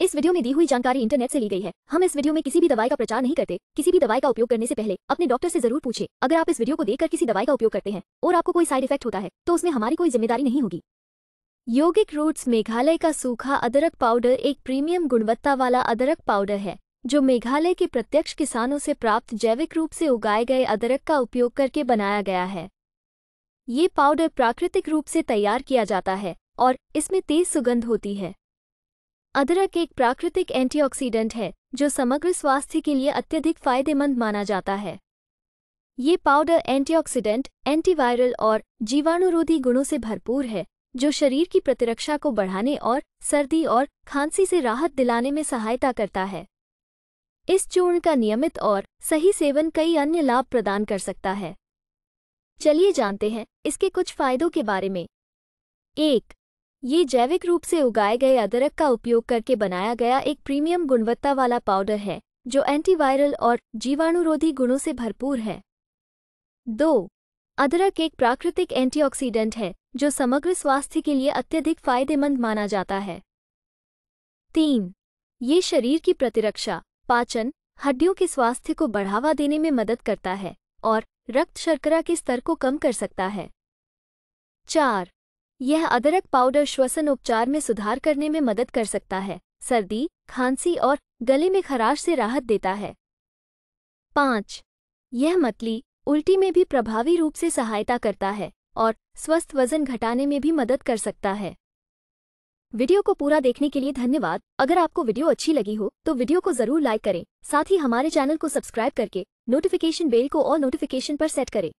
इस वीडियो में दी हुई जानकारी इंटरनेट से ली गई है हम इस वीडियो में किसी भी दवाई का प्रचार नहीं करते किसी भी दवाई का उपयोग करने से पहले अपने डॉक्टर से जरूर पूछे अगर आप इस वीडियो को देखकर किसी दवाई का उपयोग करते हैं और आपको कोई साइड इफेक्ट होता है तो उसमें हमारी कोई जिम्मेदारी नहीं होगी योगिक रूट्स मेघालय का सूखा अदरक पाउडर एक प्रीमियम गुणवत्ता वाला अदरक पाउडर है जो मेघालय के प्रत्यक्ष किसानों से प्राप्त जैविक रूप से उगाए गए अदरक का उपयोग करके बनाया गया है ये पाउडर प्राकृतिक रूप से तैयार किया जाता है और इसमें तेज सुगंध होती है अदरक एक प्राकृतिक एंटीऑक्सीडेंट है जो समग्र स्वास्थ्य के लिए अत्यधिक फायदेमंद माना जाता है ये पाउडर एंटीऑक्सीडेंट, एंटीवायरल और जीवाणुरोधी गुणों से भरपूर है जो शरीर की प्रतिरक्षा को बढ़ाने और सर्दी और खांसी से राहत दिलाने में सहायता करता है इस चूर्ण का नियमित और सही सेवन कई अन्य लाभ प्रदान कर सकता है चलिए जानते हैं इसके कुछ फायदों के बारे में एक ये जैविक रूप से उगाए गए अदरक का उपयोग करके बनाया गया एक प्रीमियम गुणवत्ता वाला पाउडर है जो एंटीवायरल और जीवाणुरोधी गुणों से भरपूर है दो अदरक एक प्राकृतिक एंटीऑक्सीडेंट है जो समग्र स्वास्थ्य के लिए अत्यधिक फायदेमंद माना जाता है तीन ये शरीर की प्रतिरक्षा पाचन हड्डियों के स्वास्थ्य को बढ़ावा देने में मदद करता है और रक्त शर्करा के स्तर को कम कर सकता है चार यह अदरक पाउडर श्वसन उपचार में सुधार करने में मदद कर सकता है सर्दी खांसी और गले में खराश से राहत देता है पाँच यह मतली उल्टी में भी प्रभावी रूप से सहायता करता है और स्वस्थ वजन घटाने में भी मदद कर सकता है वीडियो को पूरा देखने के लिए धन्यवाद अगर आपको वीडियो अच्छी लगी हो तो वीडियो को जरूर लाइक करें साथ ही हमारे चैनल को सब्सक्राइब करके नोटिफिकेशन बेल को और नोटिफिकेशन पर सेट करें